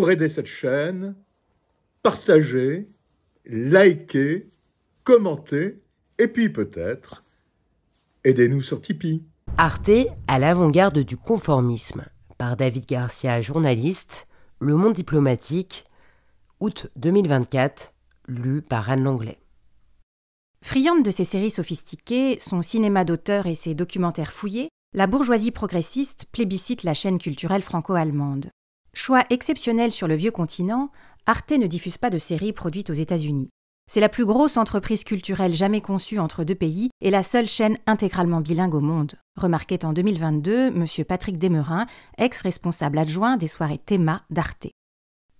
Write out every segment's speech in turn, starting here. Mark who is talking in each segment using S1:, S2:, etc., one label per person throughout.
S1: pour aider cette chaîne, partagez, likez, commentez et puis peut-être aidez-nous sur Tipeee. Arte à l'avant-garde du conformisme par David Garcia, journaliste, Le Monde diplomatique, août 2024, lu par Anne Langlais. Friande de ses séries sophistiquées, son cinéma d'auteur et ses documentaires fouillés, la bourgeoisie progressiste plébiscite la chaîne culturelle franco-allemande. Choix exceptionnel sur le vieux continent, Arte ne diffuse pas de séries produites aux États-Unis. C'est la plus grosse entreprise culturelle jamais conçue entre deux pays et la seule chaîne intégralement bilingue au monde, remarquait en 2022 M. Patrick Demerin, ex-responsable adjoint des soirées Théma d'Arte.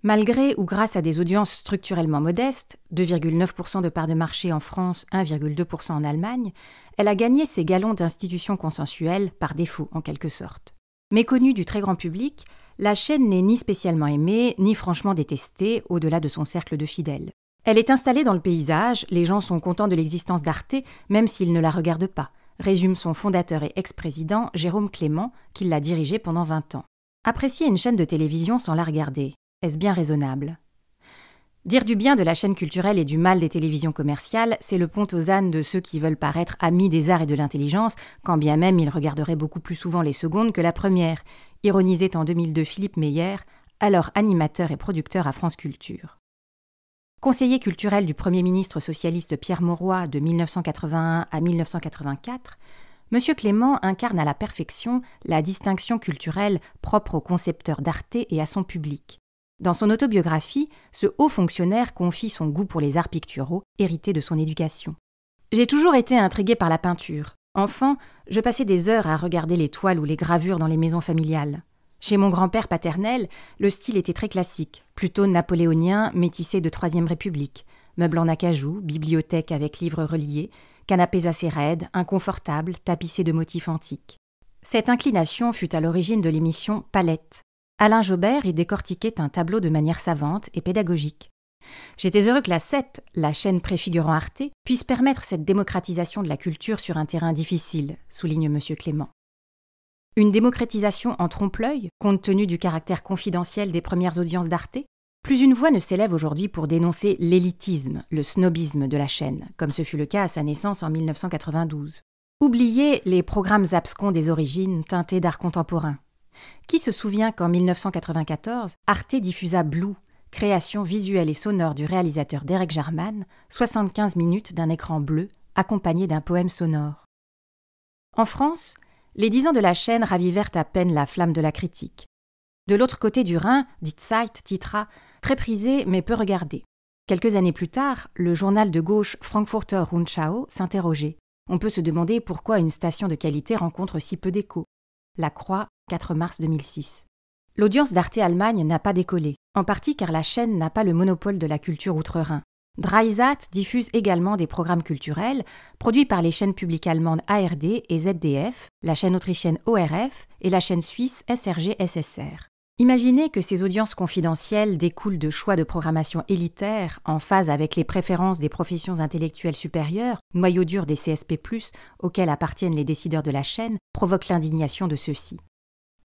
S1: Malgré ou grâce à des audiences structurellement modestes, 2,9% de part de marché en France, 1,2% en Allemagne, elle a gagné ses galons d'institution consensuelle par défaut en quelque sorte. Méconnue du très grand public, la chaîne n'est ni spécialement aimée, ni franchement détestée au-delà de son cercle de fidèles. Elle est installée dans le paysage, les gens sont contents de l'existence d'Arte, même s'ils ne la regardent pas, résume son fondateur et ex-président Jérôme Clément, qui l'a dirigée pendant 20 ans. Apprécier une chaîne de télévision sans la regarder, est-ce bien raisonnable Dire du bien de la chaîne culturelle et du mal des télévisions commerciales, c'est le pont aux ânes de ceux qui veulent paraître amis des arts et de l'intelligence, quand bien même ils regarderaient beaucoup plus souvent les secondes que la première ironisait en 2002 Philippe Meyer, alors animateur et producteur à France Culture. Conseiller culturel du Premier ministre socialiste Pierre Mauroy de 1981 à 1984, M. Clément incarne à la perfection la distinction culturelle propre au concepteur d'Arte et à son public. Dans son autobiographie, ce haut fonctionnaire confie son goût pour les arts picturaux, hérité de son éducation. J'ai toujours été intrigué par la peinture. Enfant, je passais des heures à regarder les toiles ou les gravures dans les maisons familiales. Chez mon grand-père paternel, le style était très classique, plutôt napoléonien, métissé de Troisième République, meubles en acajou, bibliothèque avec livres reliés, canapés assez raides, inconfortables, tapissés de motifs antiques. Cette inclination fut à l'origine de l'émission Palette. Alain Jobert y décortiquait un tableau de manière savante et pédagogique. J'étais heureux que la 7, e la chaîne préfigurant Arte, puisse permettre cette démocratisation de la culture sur un terrain difficile, souligne M. Clément. Une démocratisation en trompe-l'œil, compte tenu du caractère confidentiel des premières audiences d'Arte Plus une voix ne s'élève aujourd'hui pour dénoncer l'élitisme, le snobisme de la chaîne, comme ce fut le cas à sa naissance en 1992. Oubliez les programmes abscons des origines teintés d'art contemporain. Qui se souvient qu'en 1994, Arte diffusa Blue, Création visuelle et sonore du réalisateur Derek Jarman, 75 minutes d'un écran bleu accompagné d'un poème sonore. En France, les dix ans de la chaîne ravivèrent à peine la flamme de la critique. De l'autre côté du Rhin, Die Zeit titra très prisé mais peu regardé. Quelques années plus tard, le journal de gauche Frankfurter Rundschau s'interrogeait. On peut se demander pourquoi une station de qualité rencontre si peu d'écho. La Croix, 4 mars 2006. L'audience d'Arte Allemagne n'a pas décollé, en partie car la chaîne n'a pas le monopole de la culture outre-Rhin. Dreisat diffuse également des programmes culturels produits par les chaînes publiques allemandes ARD et ZDF, la chaîne autrichienne ORF et la chaîne suisse SRG-SSR. Imaginez que ces audiences confidentielles découlent de choix de programmation élitaires, en phase avec les préférences des professions intellectuelles supérieures, noyau dur des CSP, auxquels appartiennent les décideurs de la chaîne, provoque l'indignation de ceux-ci.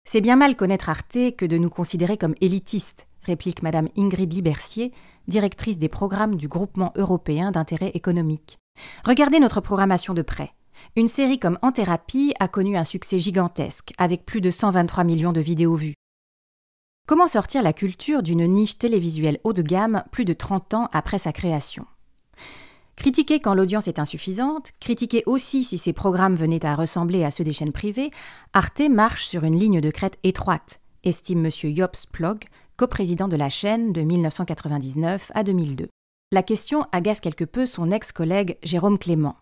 S1: C'est bien mal connaître Arte que de nous considérer comme élitistes, réplique Madame Ingrid Libercier, directrice des programmes du Groupement européen d'intérêt économique. Regardez notre programmation de près. Une série comme En thérapie a connu un succès gigantesque, avec plus de 123 millions de vidéos vues. Comment sortir la culture d'une niche télévisuelle haut de gamme plus de 30 ans après sa création Critiqué quand l'audience est insuffisante, critiquer aussi si ses programmes venaient à ressembler à ceux des chaînes privées, Arte marche sur une ligne de crête étroite, estime M. Jobs Plog, coprésident de la chaîne de 1999 à 2002. La question agace quelque peu son ex-collègue Jérôme Clément.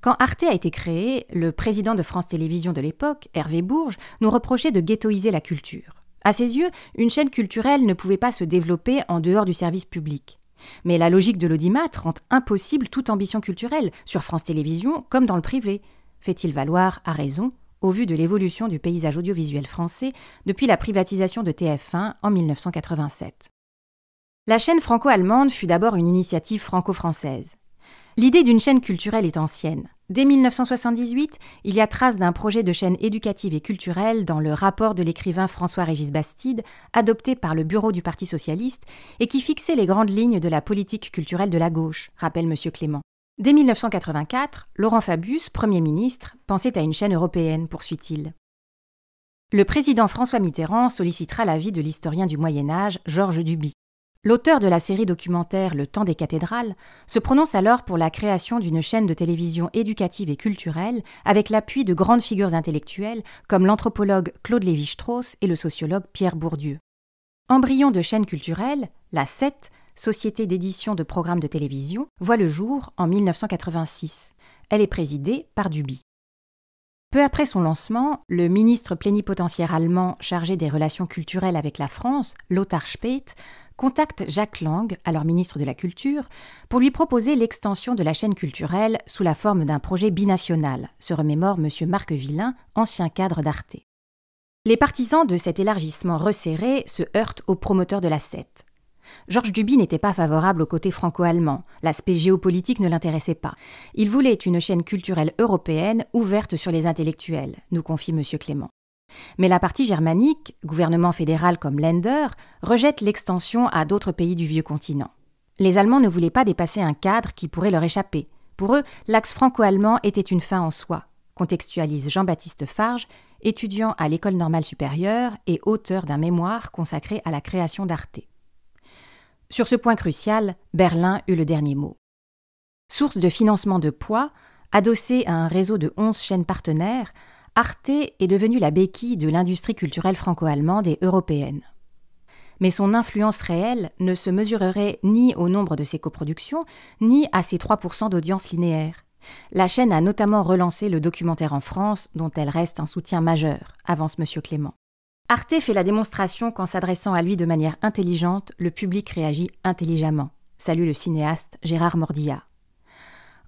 S1: Quand Arte a été créé, le président de France Télévisions de l'époque, Hervé Bourges, nous reprochait de ghettoiser la culture. À ses yeux, une chaîne culturelle ne pouvait pas se développer en dehors du service public. Mais la logique de l'audimat rend impossible toute ambition culturelle, sur France Télévisions comme dans le privé, fait-il valoir, à raison, au vu de l'évolution du paysage audiovisuel français depuis la privatisation de TF1 en 1987. La chaîne franco-allemande fut d'abord une initiative franco-française. L'idée d'une chaîne culturelle est ancienne. Dès 1978, il y a trace d'un projet de chaîne éducative et culturelle dans le rapport de l'écrivain François-Régis Bastide, adopté par le bureau du Parti socialiste, et qui fixait les grandes lignes de la politique culturelle de la gauche, rappelle M. Clément. Dès 1984, Laurent Fabius, Premier ministre, pensait à une chaîne européenne, poursuit-il. Le président François Mitterrand sollicitera l'avis de l'historien du Moyen Âge, Georges Duby. L'auteur de la série documentaire Le temps des cathédrales se prononce alors pour la création d'une chaîne de télévision éducative et culturelle avec l'appui de grandes figures intellectuelles comme l'anthropologue Claude Lévi-Strauss et le sociologue Pierre Bourdieu. Embryon de chaîne culturelle, la 7, société d'édition de programmes de télévision, voit le jour en 1986. Elle est présidée par Duby. Peu après son lancement, le ministre plénipotentiaire allemand chargé des relations culturelles avec la France, Lothar Speth, contacte Jacques Lang, alors ministre de la Culture, pour lui proposer l'extension de la chaîne culturelle sous la forme d'un projet binational, se remémore M. Marc Villain, ancien cadre d'Arte. Les partisans de cet élargissement resserré se heurtent aux promoteurs de la CET. Georges Duby n'était pas favorable au côté franco-allemand, l'aspect géopolitique ne l'intéressait pas. Il voulait une chaîne culturelle européenne ouverte sur les intellectuels, nous confie M. Clément. Mais la partie germanique, gouvernement fédéral comme Länder, rejette l'extension à d'autres pays du vieux continent. Les Allemands ne voulaient pas dépasser un cadre qui pourrait leur échapper. Pour eux, l'axe franco-allemand était une fin en soi, contextualise Jean-Baptiste Farge, étudiant à l'École normale supérieure et auteur d'un mémoire consacré à la création d'Arte. Sur ce point crucial, Berlin eut le dernier mot. Source de financement de poids, adossée à un réseau de onze chaînes partenaires, Arte est devenue la béquille de l'industrie culturelle franco-allemande et européenne. Mais son influence réelle ne se mesurerait ni au nombre de ses coproductions, ni à ses 3% d'audience linéaire. La chaîne a notamment relancé le documentaire en France, dont elle reste un soutien majeur, avance M. Clément. Arte fait la démonstration qu'en s'adressant à lui de manière intelligente, le public réagit intelligemment, salue le cinéaste Gérard Mordilla.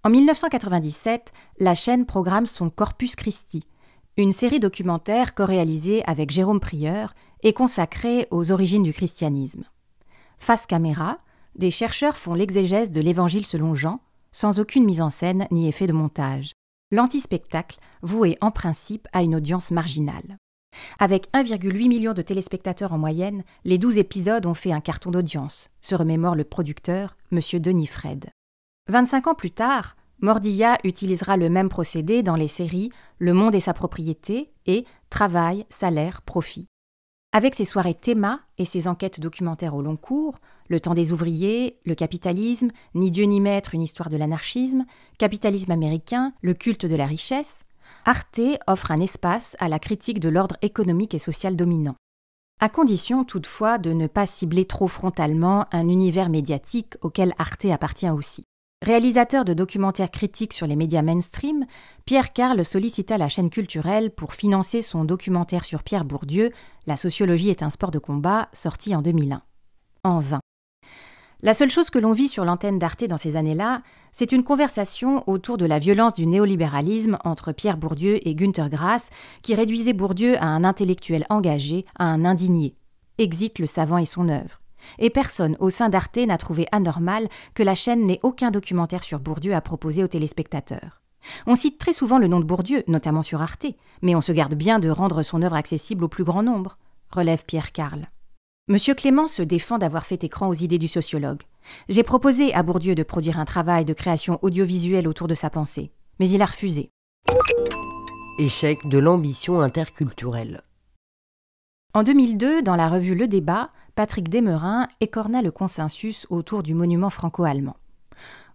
S1: En 1997, la chaîne programme son Corpus Christi, une série documentaire co-réalisée avec Jérôme Prieur est consacrée aux origines du christianisme. Face caméra, des chercheurs font l'exégèse de l'Évangile selon Jean, sans aucune mise en scène ni effet de montage. L'antispectacle voué en principe à une audience marginale. Avec 1,8 million de téléspectateurs en moyenne, les 12 épisodes ont fait un carton d'audience, se remémore le producteur, M. Denis Fred. 25 ans plus tard, Mordilla utilisera le même procédé dans les séries Le monde et sa propriété et Travail, salaire, profit. Avec ses soirées théma et ses enquêtes documentaires au long cours, Le temps des ouvriers, le capitalisme, Ni Dieu ni maître, une histoire de l'anarchisme, Capitalisme américain, le culte de la richesse, Arte offre un espace à la critique de l'ordre économique et social dominant. À condition toutefois de ne pas cibler trop frontalement un univers médiatique auquel Arte appartient aussi. Réalisateur de documentaires critiques sur les médias mainstream, Pierre Carle sollicita la chaîne culturelle pour financer son documentaire sur Pierre Bourdieu, La sociologie est un sport de combat, sorti en 2001. En vain. La seule chose que l'on vit sur l'antenne d'Arte dans ces années-là, c'est une conversation autour de la violence du néolibéralisme entre Pierre Bourdieu et Günther Grass, qui réduisait Bourdieu à un intellectuel engagé, à un indigné. Exit le savant et son œuvre et personne au sein d'Arte n'a trouvé anormal que la chaîne n'ait aucun documentaire sur Bourdieu à proposer aux téléspectateurs. On cite très souvent le nom de Bourdieu, notamment sur Arte, mais on se garde bien de rendre son œuvre accessible au plus grand nombre, relève Pierre Carl. Monsieur Clément se défend d'avoir fait écran aux idées du sociologue. J'ai proposé à Bourdieu de produire un travail de création audiovisuelle autour de sa pensée, mais il a refusé. Échec de l'ambition interculturelle. En 2002, dans la revue Le Débat, Patrick Desmerins écorna le consensus autour du monument franco-allemand.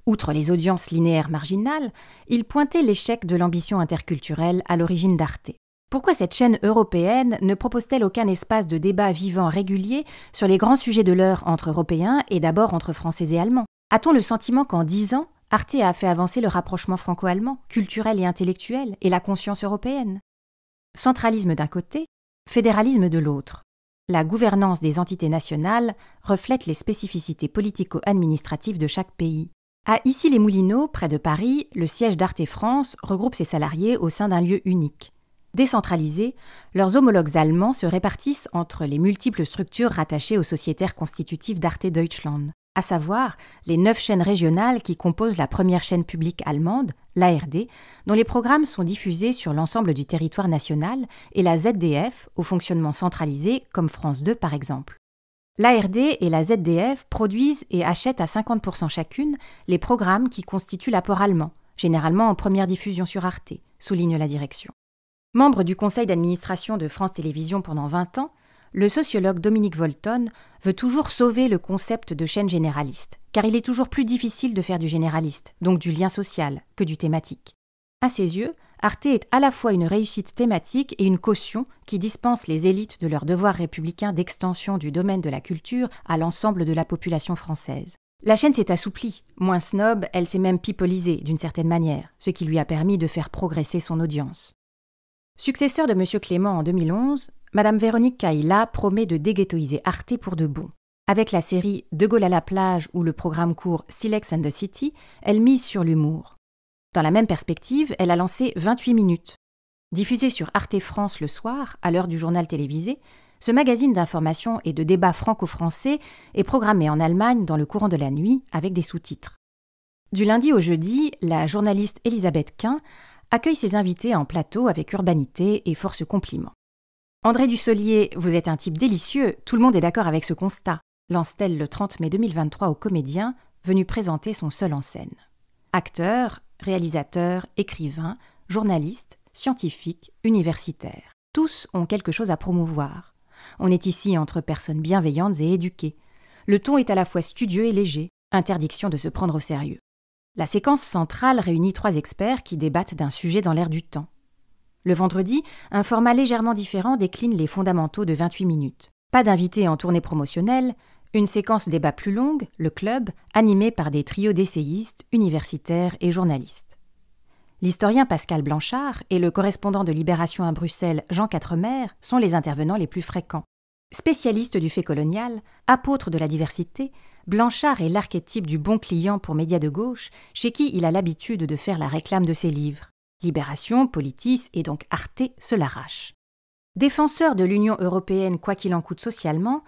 S1: Outre les audiences linéaires marginales, il pointait l'échec de l'ambition interculturelle à l'origine d'Arte. Pourquoi cette chaîne européenne ne propose-t-elle aucun espace de débat vivant régulier sur les grands sujets de l'heure entre Européens et d'abord entre Français et Allemands A-t-on le sentiment qu'en dix ans, Arte a fait avancer le rapprochement franco-allemand, culturel et intellectuel, et la conscience européenne Centralisme d'un côté, fédéralisme de l'autre. La gouvernance des entités nationales reflète les spécificités politico-administratives de chaque pays. À Issy-les-Moulineaux, près de Paris, le siège d'Arte France regroupe ses salariés au sein d'un lieu unique. Décentralisés, leurs homologues allemands se répartissent entre les multiples structures rattachées aux sociétaires constitutifs d'Arte Deutschland à savoir les neuf chaînes régionales qui composent la première chaîne publique allemande, l'ARD, dont les programmes sont diffusés sur l'ensemble du territoire national, et la ZDF, au fonctionnement centralisé, comme France 2 par exemple. L'ARD et la ZDF produisent et achètent à 50% chacune les programmes qui constituent l'apport allemand, généralement en première diffusion sur Arte, souligne la direction. Membre du conseil d'administration de France Télévisions pendant 20 ans, le sociologue Dominique Volton veut toujours sauver le concept de chaîne généraliste, car il est toujours plus difficile de faire du généraliste, donc du lien social, que du thématique. À ses yeux, Arte est à la fois une réussite thématique et une caution qui dispense les élites de leur devoir républicain d'extension du domaine de la culture à l'ensemble de la population française. La chaîne s'est assouplie, moins snob, elle s'est même pipolisée d'une certaine manière, ce qui lui a permis de faire progresser son audience. Successeur de M. Clément en 2011, Madame Véronique Kaila promet de déghettoiser Arte pour de bon. Avec la série De Gaulle à la plage ou le programme court Silex and the City, elle mise sur l'humour. Dans la même perspective, elle a lancé 28 minutes. Diffusée sur Arte France le soir, à l'heure du journal télévisé, ce magazine d'information et de débats franco-français est programmé en Allemagne dans le courant de la nuit avec des sous-titres. Du lundi au jeudi, la journaliste Elisabeth Quint accueille ses invités en plateau avec urbanité et force compliment. André Dussolier, vous êtes un type délicieux, tout le monde est d'accord avec ce constat, lance-t-elle le 30 mai 2023 au Comédien, venu présenter son seul en scène. Acteur, réalisateur, écrivain, journaliste, scientifique, universitaire. Tous ont quelque chose à promouvoir. On est ici entre personnes bienveillantes et éduquées. Le ton est à la fois studieux et léger, interdiction de se prendre au sérieux. La séquence centrale réunit trois experts qui débattent d'un sujet dans l'air du temps. Le vendredi, un format légèrement différent décline les fondamentaux de 28 minutes. Pas d'invités en tournée promotionnelle, une séquence débat plus longue, le club, animé par des trios d'essayistes, universitaires et journalistes. L'historien Pascal Blanchard et le correspondant de Libération à Bruxelles, Jean Quatremer, sont les intervenants les plus fréquents. Spécialiste du fait colonial, apôtre de la diversité, Blanchard est l'archétype du bon client pour médias de gauche, chez qui il a l'habitude de faire la réclame de ses livres. Libération, Politis et donc Arte se l'arrachent. Défenseur de l'Union européenne quoi qu'il en coûte socialement,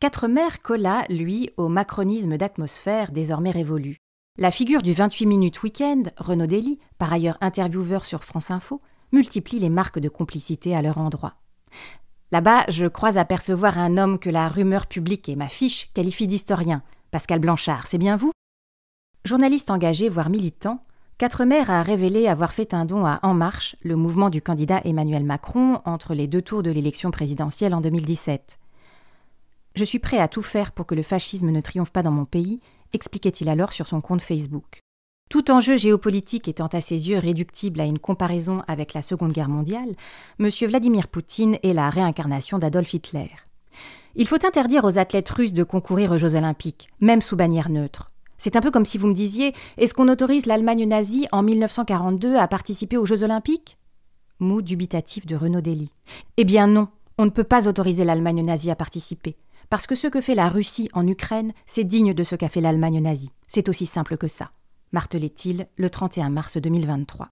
S1: Quatremer colla, lui, au macronisme d'atmosphère désormais révolu. La figure du 28 minutes weekend, end Renaud Dely, par ailleurs intervieweur sur France Info, multiplie les marques de complicité à leur endroit. Là-bas, je crois apercevoir un homme que la rumeur publique et ma fiche qualifie d'historien, Pascal Blanchard, c'est bien vous Journaliste engagé, voire militant, Quatre Mères a révélé avoir fait un don à En Marche, le mouvement du candidat Emmanuel Macron entre les deux tours de l'élection présidentielle en 2017. Je suis prêt à tout faire pour que le fascisme ne triomphe pas dans mon pays, expliquait-il alors sur son compte Facebook. Tout enjeu géopolitique étant à ses yeux réductible à une comparaison avec la Seconde Guerre mondiale, M. Vladimir Poutine est la réincarnation d'Adolf Hitler. Il faut interdire aux athlètes russes de concourir aux Jeux olympiques, même sous bannière neutre. C'est un peu comme si vous me disiez Est-ce qu'on autorise l'Allemagne nazie en 1942 à participer aux Jeux Olympiques Mou dubitatif de Renaud Dely. Eh bien non, on ne peut pas autoriser l'Allemagne nazie à participer. Parce que ce que fait la Russie en Ukraine, c'est digne de ce qu'a fait l'Allemagne nazie. C'est aussi simple que ça, martelait-il le 31 mars 2023.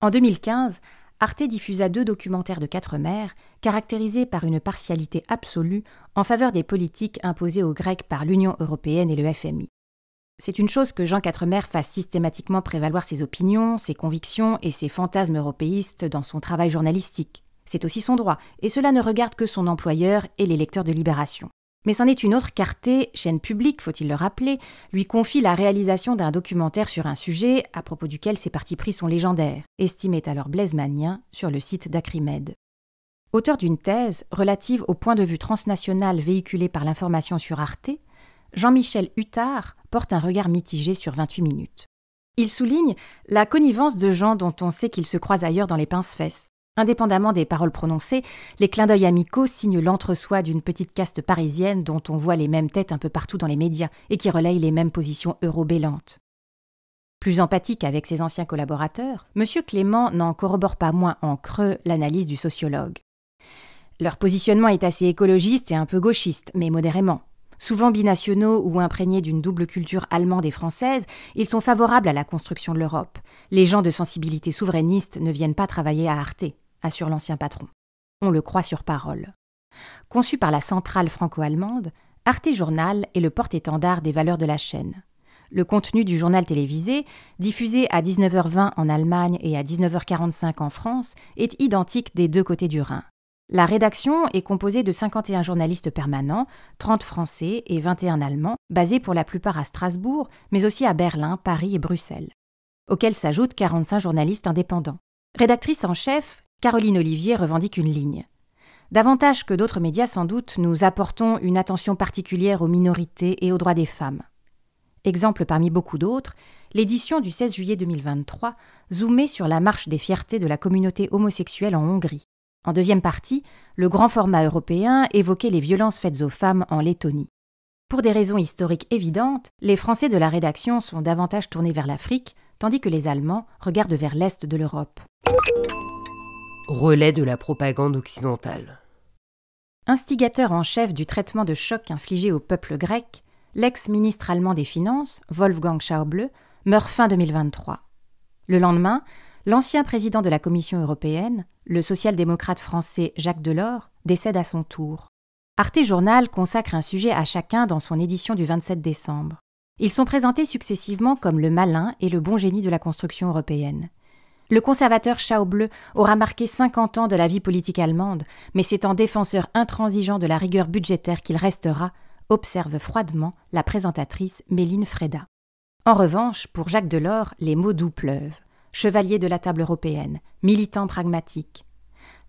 S1: En 2015, Arte diffusa deux documentaires de quatre mères, caractérisés par une partialité absolue en faveur des politiques imposées aux Grecs par l'Union européenne et le FMI. C'est une chose que Jean Quatremer fasse systématiquement prévaloir ses opinions, ses convictions et ses fantasmes européistes dans son travail journalistique. C'est aussi son droit, et cela ne regarde que son employeur et les lecteurs de Libération. Mais c'en est une autre qu'Arte, chaîne publique, faut-il le rappeler, lui confie la réalisation d'un documentaire sur un sujet à propos duquel ses partis pris sont légendaires, estimait alors Blaise Magnien sur le site d'Acrimed. Auteur d'une thèse relative au point de vue transnational véhiculé par l'information sur Arte, Jean-Michel Huttard porte un regard mitigé sur 28 minutes. Il souligne la connivence de gens dont on sait qu'ils se croisent ailleurs dans les pinces-fesses. Indépendamment des paroles prononcées, les clins d'œil amicaux signent l'entre-soi d'une petite caste parisienne dont on voit les mêmes têtes un peu partout dans les médias et qui relaye les mêmes positions eurobellantes. Plus empathique avec ses anciens collaborateurs, M. Clément n'en corrobore pas moins en creux l'analyse du sociologue. Leur positionnement est assez écologiste et un peu gauchiste, mais modérément. Souvent binationaux ou imprégnés d'une double culture allemande et française, ils sont favorables à la construction de l'Europe. Les gens de sensibilité souverainiste ne viennent pas travailler à Arte, assure l'ancien patron. On le croit sur parole. Conçu par la centrale franco-allemande, Arte Journal est le porte-étendard des valeurs de la chaîne. Le contenu du journal télévisé, diffusé à 19h20 en Allemagne et à 19h45 en France, est identique des deux côtés du Rhin. La rédaction est composée de 51 journalistes permanents, 30 Français et 21 Allemands, basés pour la plupart à Strasbourg, mais aussi à Berlin, Paris et Bruxelles, auxquels s'ajoutent 45 journalistes indépendants. Rédactrice en chef, Caroline Olivier revendique une ligne. Davantage que d'autres médias sans doute, nous apportons une attention particulière aux minorités et aux droits des femmes. Exemple parmi beaucoup d'autres, l'édition du 16 juillet 2023 zoomait sur la marche des fiertés de la communauté homosexuelle en Hongrie. En deuxième partie, le grand format européen évoquait les violences faites aux femmes en Lettonie. Pour des raisons historiques évidentes, les Français de la rédaction sont davantage tournés vers l'Afrique, tandis que les Allemands regardent vers l'Est de l'Europe. Relais de la propagande occidentale. Instigateur en chef du traitement de choc infligé au peuple grec, l'ex-ministre allemand des Finances, Wolfgang Schauble, meurt fin 2023. Le lendemain, L'ancien président de la Commission européenne, le social-démocrate français Jacques Delors, décède à son tour. Arte Journal consacre un sujet à chacun dans son édition du 27 décembre. Ils sont présentés successivement comme le malin et le bon génie de la construction européenne. Le conservateur Schauble aura marqué 50 ans de la vie politique allemande, mais c'est en défenseur intransigeant de la rigueur budgétaire qu'il restera, observe froidement la présentatrice Méline Freda. En revanche, pour Jacques Delors, les mots doux pleuvent chevalier de la table européenne, militant pragmatique.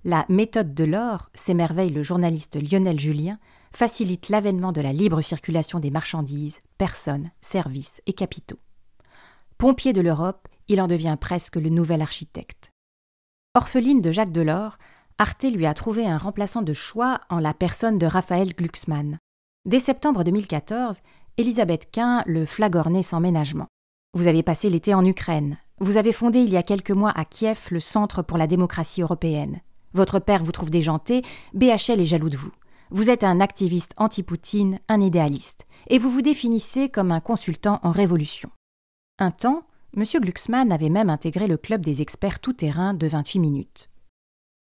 S1: La méthode de l'or, s'émerveille le journaliste Lionel Julien, facilite l'avènement de la libre circulation des marchandises, personnes, services et capitaux. Pompier de l'Europe, il en devient presque le nouvel architecte. Orpheline de Jacques Delors, Arte lui a trouvé un remplaçant de choix en la personne de Raphaël Glucksmann. Dès septembre 2014, Elisabeth Quint le flagornait sans ménagement. Vous avez passé l'été en Ukraine, vous avez fondé il y a quelques mois à Kiev le Centre pour la démocratie européenne. Votre père vous trouve déjanté, BHL est jaloux de vous. Vous êtes un activiste anti-Poutine, un idéaliste, et vous vous définissez comme un consultant en révolution. Un temps, M. Glucksmann avait même intégré le club des experts tout-terrain de 28 minutes.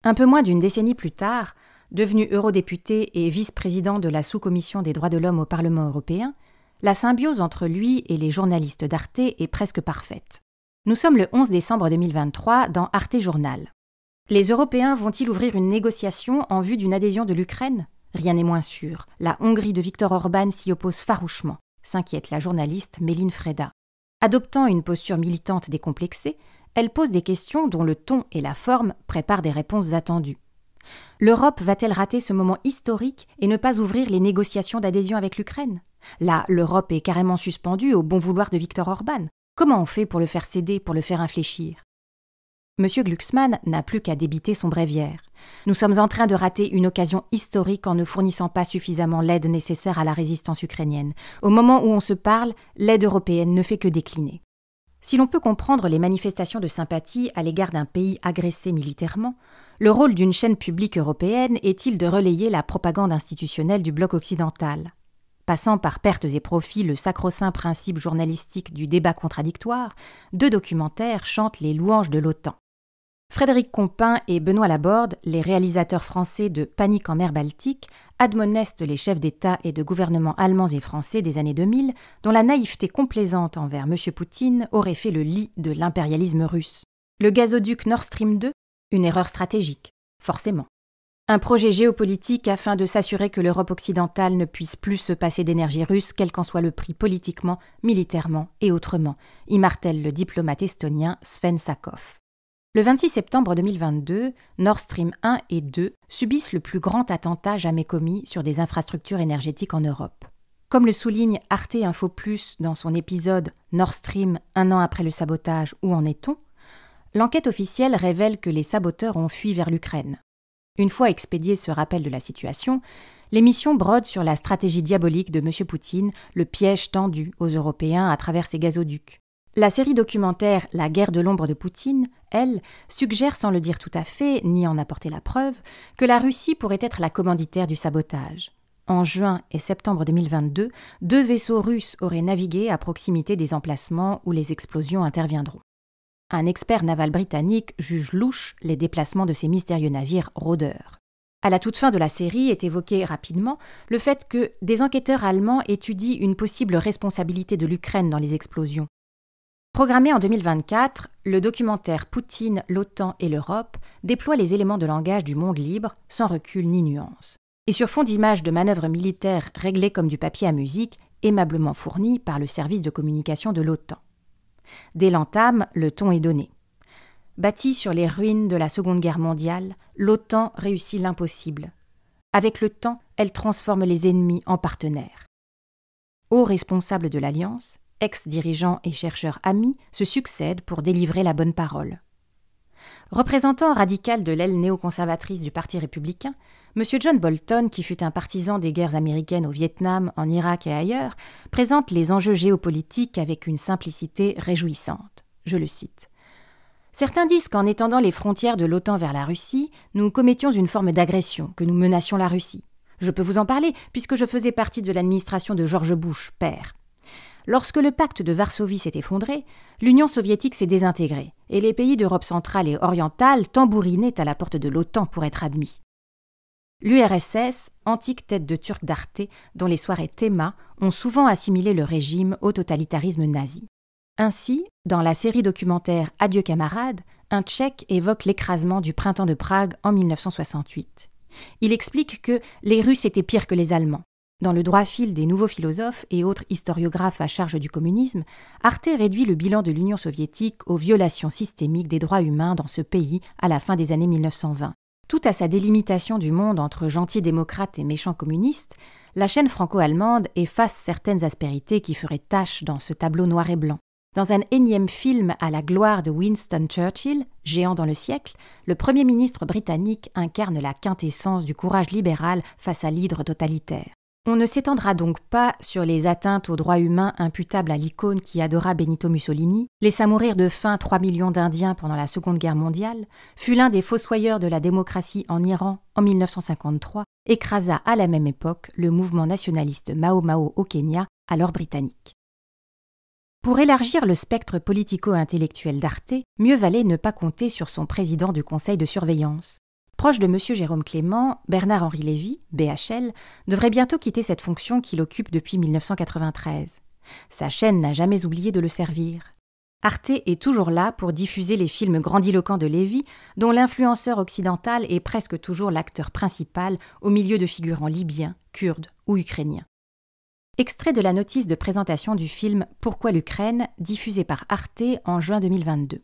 S1: Un peu moins d'une décennie plus tard, devenu eurodéputé et vice-président de la sous-commission des droits de l'homme au Parlement européen, la symbiose entre lui et les journalistes d'Arte est presque parfaite. Nous sommes le 11 décembre 2023 dans Arte Journal. Les Européens vont-ils ouvrir une négociation en vue d'une adhésion de l'Ukraine Rien n'est moins sûr. La Hongrie de Viktor Orban s'y oppose farouchement, s'inquiète la journaliste Méline Freda. Adoptant une posture militante décomplexée, elle pose des questions dont le ton et la forme préparent des réponses attendues. L'Europe va-t-elle rater ce moment historique et ne pas ouvrir les négociations d'adhésion avec l'Ukraine Là, l'Europe est carrément suspendue au bon vouloir de Viktor Orban, Comment on fait pour le faire céder, pour le faire infléchir Monsieur Glucksmann n'a plus qu'à débiter son bréviaire. Nous sommes en train de rater une occasion historique en ne fournissant pas suffisamment l'aide nécessaire à la résistance ukrainienne. Au moment où on se parle, l'aide européenne ne fait que décliner. Si l'on peut comprendre les manifestations de sympathie à l'égard d'un pays agressé militairement, le rôle d'une chaîne publique européenne est-il de relayer la propagande institutionnelle du bloc occidental passant par pertes et profits le sacro-saint principe journalistique du débat contradictoire, deux documentaires chantent les louanges de l'OTAN. Frédéric Compin et Benoît Laborde, les réalisateurs français de Panique en mer Baltique, admonestent les chefs d'État et de gouvernement allemands et français des années 2000, dont la naïveté complaisante envers M. Poutine aurait fait le lit de l'impérialisme russe. Le gazoduc Nord Stream 2, une erreur stratégique, forcément. Un projet géopolitique afin de s'assurer que l'Europe occidentale ne puisse plus se passer d'énergie russe, quel qu'en soit le prix politiquement, militairement et autrement, y martèle le diplomate estonien Sven Sakov. Le 26 septembre 2022, Nord Stream 1 et 2 subissent le plus grand attentat jamais commis sur des infrastructures énergétiques en Europe. Comme le souligne Arte Info Plus dans son épisode Nord Stream un an après le sabotage, où en est-on L'enquête officielle révèle que les saboteurs ont fui vers l'Ukraine. Une fois expédié ce rappel de la situation, l'émission brode sur la stratégie diabolique de M. Poutine, le piège tendu aux Européens à travers ses gazoducs. La série documentaire La guerre de l'ombre de Poutine, elle, suggère sans le dire tout à fait, ni en apporter la preuve, que la Russie pourrait être la commanditaire du sabotage. En juin et septembre 2022, deux vaisseaux russes auraient navigué à proximité des emplacements où les explosions interviendront. Un expert naval britannique juge louche les déplacements de ces mystérieux navires rôdeurs. À la toute fin de la série est évoqué rapidement le fait que des enquêteurs allemands étudient une possible responsabilité de l'Ukraine dans les explosions. Programmé en 2024, le documentaire Poutine, l'OTAN et l'Europe déploie les éléments de langage du monde libre, sans recul ni nuance. Et sur fond d'images de manœuvres militaires réglées comme du papier à musique, aimablement fournies par le service de communication de l'OTAN. Dès l'entame, le ton est donné. Bâti sur les ruines de la Seconde Guerre mondiale, l'OTAN réussit l'impossible. Avec le temps, elle transforme les ennemis en partenaires. Hauts responsables de l'Alliance, ex-dirigeants et chercheurs amis se succèdent pour délivrer la bonne parole. Représentant radical de l'aile néoconservatrice du Parti républicain, M. John Bolton, qui fut un partisan des guerres américaines au Vietnam, en Irak et ailleurs, présente les enjeux géopolitiques avec une simplicité réjouissante. Je le cite. Certains disent qu'en étendant les frontières de l'OTAN vers la Russie, nous commettions une forme d'agression, que nous menacions la Russie. Je peux vous en parler, puisque je faisais partie de l'administration de George Bush, père. Lorsque le pacte de Varsovie s'est effondré, l'Union soviétique s'est désintégrée, et les pays d'Europe centrale et orientale tambourinaient à la porte de l'OTAN pour être admis. L'URSS, antique tête de turc d'Arte, dont les soirées théma ont souvent assimilé le régime au totalitarisme nazi. Ainsi, dans la série documentaire Adieu camarades, un Tchèque évoque l'écrasement du printemps de Prague en 1968. Il explique que les Russes étaient pires que les Allemands, dans le droit fil des nouveaux philosophes et autres historiographes à charge du communisme, Arte réduit le bilan de l'Union soviétique aux violations systémiques des droits humains dans ce pays à la fin des années 1920. Tout à sa délimitation du monde entre gentils démocrates et méchants communistes, la chaîne franco-allemande efface certaines aspérités qui feraient tache dans ce tableau noir et blanc. Dans un énième film à la gloire de Winston Churchill, géant dans le siècle, le Premier ministre britannique incarne la quintessence du courage libéral face à l'hydre totalitaire. On ne s'étendra donc pas sur les atteintes aux droits humains imputables à l'icône qui adora Benito Mussolini, laissa mourir de faim 3 millions d'Indiens pendant la Seconde Guerre mondiale, fut l'un des fossoyeurs de la démocratie en Iran en 1953, écrasa à la même époque le mouvement nationaliste Mao Mao au Kenya, alors britannique. Pour élargir le spectre politico-intellectuel d'Arte, mieux valait ne pas compter sur son président du conseil de surveillance, Proche de M. Jérôme Clément, Bernard-Henri Lévy, BHL, devrait bientôt quitter cette fonction qu'il occupe depuis 1993. Sa chaîne n'a jamais oublié de le servir. Arte est toujours là pour diffuser les films grandiloquents de Lévy, dont l'influenceur occidental est presque toujours l'acteur principal au milieu de figurants libyens, kurdes ou ukrainiens. Extrait de la notice de présentation du film Pourquoi l'Ukraine, diffusé par Arte en juin 2022.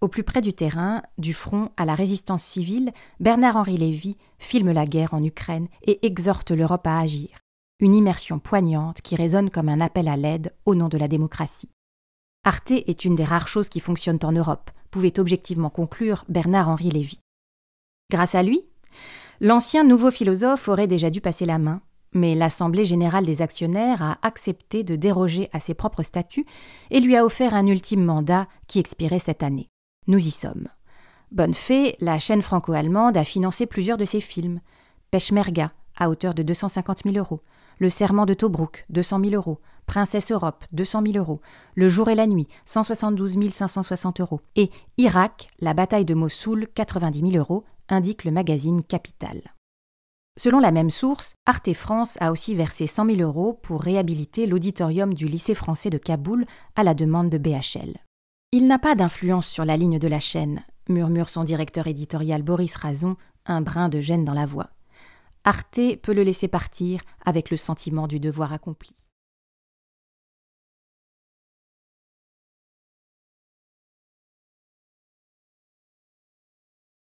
S1: Au plus près du terrain, du front à la résistance civile, Bernard-Henri Lévy filme la guerre en Ukraine et exhorte l'Europe à agir. Une immersion poignante qui résonne comme un appel à l'aide au nom de la démocratie. Arte est une des rares choses qui fonctionnent en Europe, pouvait objectivement conclure Bernard-Henri Lévy. Grâce à lui, l'ancien nouveau philosophe aurait déjà dû passer la main, mais l'Assemblée générale des actionnaires a accepté de déroger à ses propres statuts et lui a offert un ultime mandat qui expirait cette année. Nous y sommes. Bonne Fée, la chaîne franco-allemande, a financé plusieurs de ses films. Merga, à hauteur de 250 000 euros. Le Serment de Tobruk, 200 000 euros. Princesse Europe, 200 000 euros. Le Jour et la Nuit, 172 560 euros. Et Irak, la bataille de Mossoul, 90 000 euros, indique le magazine Capital. Selon la même source, Arte France a aussi versé 100 000 euros pour réhabiliter l'auditorium du lycée français de Kaboul à la demande de BHL. Il n'a pas d'influence sur la ligne de la chaîne, murmure son directeur éditorial Boris Razon, un brin de gêne dans la voix. Arte peut le laisser partir avec le sentiment du devoir accompli.